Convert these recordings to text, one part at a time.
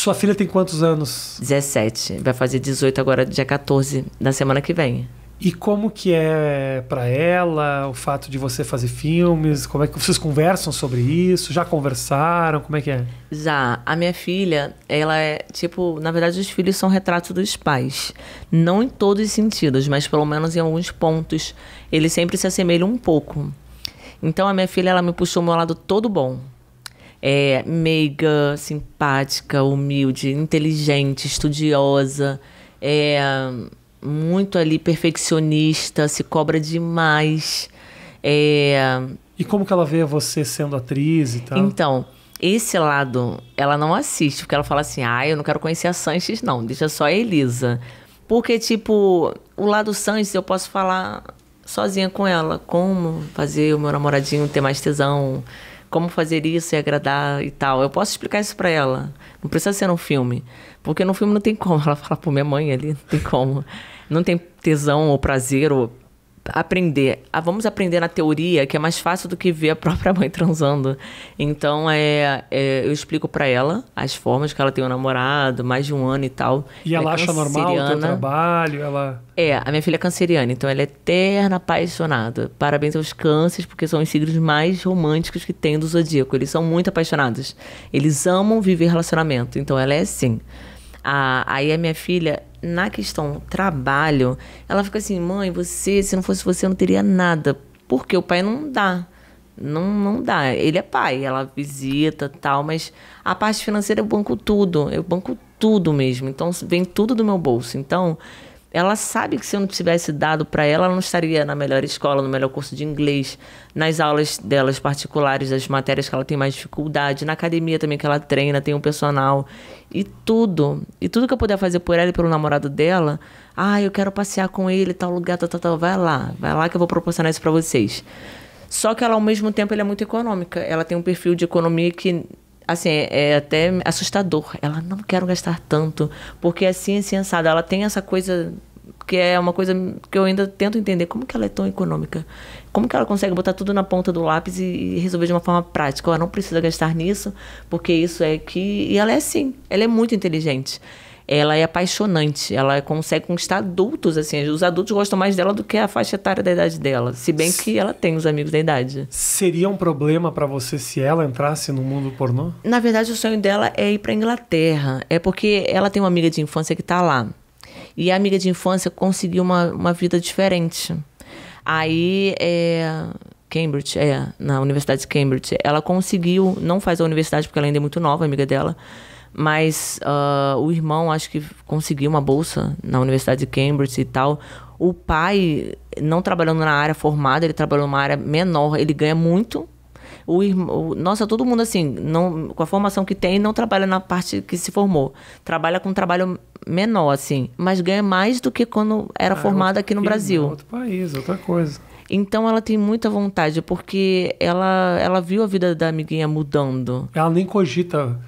Sua filha tem quantos anos? 17. Vai fazer 18 agora, dia 14, na semana que vem. E como que é para ela o fato de você fazer filmes? Como é que vocês conversam sobre isso? Já conversaram? Como é que é? Já. A minha filha, ela é tipo, na verdade os filhos são retratos dos pais. Não em todos os sentidos, mas pelo menos em alguns pontos, eles sempre se assemelham um pouco. Então a minha filha, ela me puxou o meu lado todo bom é, meiga, simpática, humilde, inteligente, estudiosa, é, muito ali perfeccionista, se cobra demais. É... E como que ela vê você sendo atriz e tal? Então, esse lado ela não assiste, porque ela fala assim: ah, eu não quero conhecer a Sanches, não, deixa só a Elisa. Porque, tipo, o lado Sanches eu posso falar sozinha com ela, como fazer o meu namoradinho ter mais tesão como fazer isso e agradar e tal. Eu posso explicar isso para ela. Não precisa ser num filme. Porque no filme não tem como. Ela fala, pô, minha mãe ali, não tem como. Não tem tesão ou prazer ou aprender. Ah, vamos aprender na teoria, que é mais fácil do que ver a própria mãe transando. Então, é, é eu explico para ela as formas que ela tem um namorado, mais de um ano e tal. E ela, ela é acha normal o teu trabalho? Ela... É, a minha filha é canceriana, então ela é eterna apaixonada. Parabéns aos cânceres, porque são os signos mais românticos que tem do zodíaco. Eles são muito apaixonados. Eles amam viver relacionamento, então ela é sim. Ah, aí a minha filha, na questão trabalho, ela fica assim, mãe, você, se não fosse você, eu não teria nada. Porque o pai não dá. Não, não dá. Ele é pai, ela visita tal, mas a parte financeira eu banco tudo. Eu banco tudo mesmo. Então, vem tudo do meu bolso. Então, ela sabe que se eu não tivesse dado para ela, ela não estaria na melhor escola, no melhor curso de inglês, nas aulas delas particulares, das matérias que ela tem mais dificuldade, na academia também que ela treina, tem um personal e tudo. E tudo que eu puder fazer por ela e pelo namorado dela, ah, eu quero passear com ele, tal lugar, tal, tal, tal, vai lá, vai lá que eu vou proporcionar isso para vocês. Só que ela ao mesmo tempo ela é muito econômica, ela tem um perfil de economia que assim, é, é até assustador. Ela, não quero gastar tanto, porque é assim, assim, assada. Ela tem essa coisa que é uma coisa que eu ainda tento entender. Como que ela é tão econômica? Como que ela consegue botar tudo na ponta do lápis e, e resolver de uma forma prática? Ela não precisa gastar nisso, porque isso é que... E ela é assim, ela é muito inteligente ela é apaixonante. Ela consegue conquistar adultos, assim. Os adultos gostam mais dela do que a faixa etária da idade dela. Se bem que ela tem os amigos da idade. Seria um problema para você se ela entrasse no mundo pornô? Na verdade, o sonho dela é ir pra Inglaterra. É porque ela tem uma amiga de infância que tá lá. E a amiga de infância conseguiu uma, uma vida diferente. Aí, é... Cambridge, é, na Universidade de Cambridge. Ela conseguiu, não faz a universidade porque ela ainda é muito nova, amiga dela. Mas uh, o irmão, acho que conseguiu uma bolsa na Universidade de Cambridge e tal. O pai, não trabalhando na área formada, ele trabalhou numa área menor, ele ganha muito. O irmão, nossa, todo mundo assim, não, com a formação que tem, não trabalha na parte que se formou. Trabalha com um trabalho menor, assim, mas ganha mais do que quando era ah, é formada aqui no Brasil. Né? Outro país, outra coisa. Então ela tem muita vontade, porque ela, ela viu a vida da amiguinha mudando. Ela nem cogita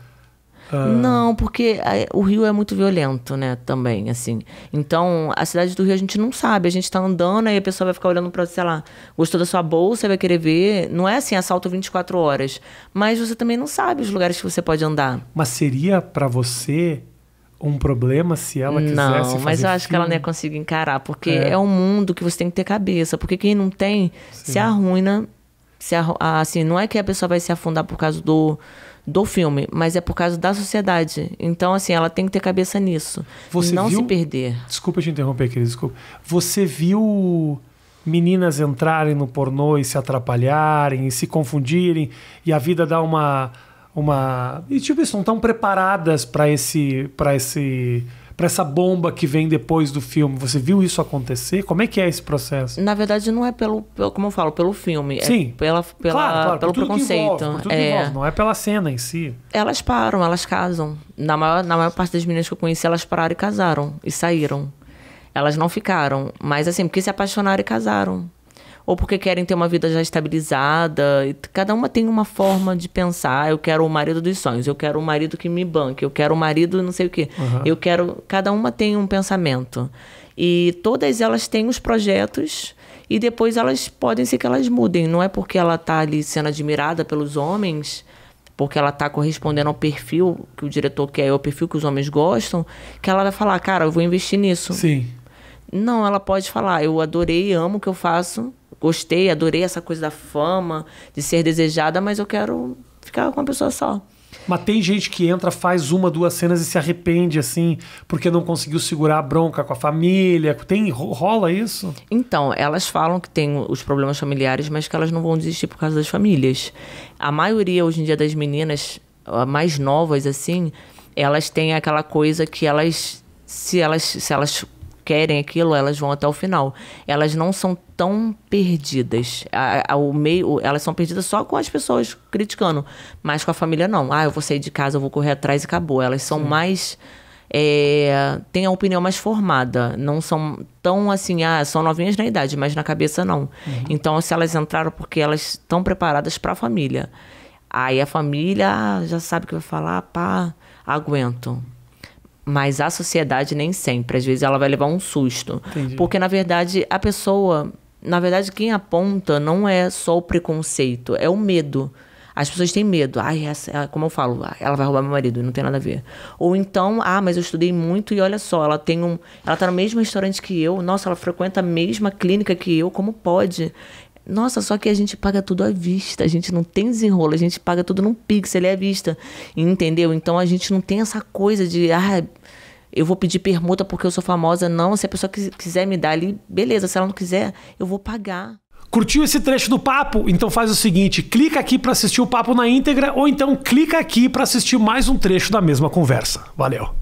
ah. Não, porque eh, o Rio é muito violento, né? Também, assim. Então, a cidade do Rio a gente não sabe. A gente tá andando, aí a pessoa vai ficar olhando pra, sei lá, gostou da sua bolsa, vai querer ver. Não é assim, assalto 24 horas. Mas você também não sabe os lugares que você pode andar. Mas seria para você um problema se ela quisesse não, fazer Não, mas eu acho filme. que ela não ia conseguir encarar, porque é. é. um mundo que você tem que ter cabeça, porque quem não tem Sim. se arruina, se arru... Ah, assim, não é que a pessoa vai se afundar por causa do do filme, mas é por causa da sociedade. Então, assim, ela tem que ter cabeça nisso. Você não viu... se perder. Desculpa te interromper, querida, desculpa. Você viu meninas entrarem no pornô e se atrapalharem, e se confundirem, e a vida dá uma. uma... E tipo, eles não estão preparadas para esse. Pra esse para essa bomba que vem depois do filme. Você viu isso acontecer? Como é que é esse processo? Na verdade, não é pelo, pelo como eu falo, pelo filme. É Sim. É pela, pela, claro, claro, pelo preconceito. Envolve, é... Envolve, não é pela cena em si. Elas param, elas casam. Na maior, na maior parte das meninas que eu conheci, elas pararam e casaram. E saíram. Elas não ficaram. Mas assim, porque se apaixonaram e casaram ou porque querem ter uma vida já estabilizada. E cada uma tem uma forma de pensar. Eu quero o marido dos sonhos, eu quero o marido que me banque, eu quero o marido não sei o quê. Uhum. Eu quero. Cada uma tem um pensamento. E todas elas têm os projetos e depois elas podem ser que elas mudem. Não é porque ela está ali sendo admirada pelos homens porque ela está correspondendo ao perfil que o diretor quer, ao perfil que os homens gostam, que ela vai falar, cara, eu vou investir nisso. Sim. Não, ela pode falar, eu adorei, amo o que eu faço, gostei, adorei essa coisa da fama, de ser desejada, mas eu quero ficar com uma pessoa só. Mas tem gente que entra, faz uma, duas cenas e se arrepende, assim, porque não conseguiu segurar a bronca com a família. Tem, rola isso? Então, elas falam que tem os problemas familiares, mas que elas não vão desistir por causa das famílias. A maioria, hoje em dia, das meninas mais novas, assim, elas têm aquela coisa que elas. Se elas, se elas querem aquilo, elas vão até o final. Elas não são tão perdidas. A, ao meio, elas são perdidas só com as pessoas criticando, mas com a família não. Ah, eu vou sair de casa, eu vou correr atrás e acabou. Elas são Sim. mais é, têm a opinião mais formada. Não são tão assim, ah, são novinhas na idade, mas na cabeça não. Uhum. Então, se elas entraram porque elas estão preparadas para a família. Aí a família já sabe o que vai falar, pá, aguento. Mas a sociedade nem sempre. Às vezes ela vai levar um susto. Entendi. Porque, na verdade, a pessoa. Na verdade, quem aponta não é só o preconceito, é o medo. As pessoas têm medo. Ai, essa, como eu falo, ela vai roubar meu marido, não tem nada a ver. Ou então, ah, mas eu estudei muito e olha só, ela tem um. Ela tá no mesmo restaurante que eu, nossa, ela frequenta a mesma clínica que eu, como pode? Nossa, só que a gente paga tudo à vista, a gente não tem desenrolo, a gente paga tudo num pix, ele é à vista, entendeu? Então a gente não tem essa coisa de, ah, eu vou pedir permuta porque eu sou famosa. Não, se a pessoa quiser me dar ali, beleza, se ela não quiser, eu vou pagar. Curtiu esse trecho do papo? Então faz o seguinte, clica aqui para assistir o papo na íntegra ou então clica aqui para assistir mais um trecho da mesma conversa. Valeu.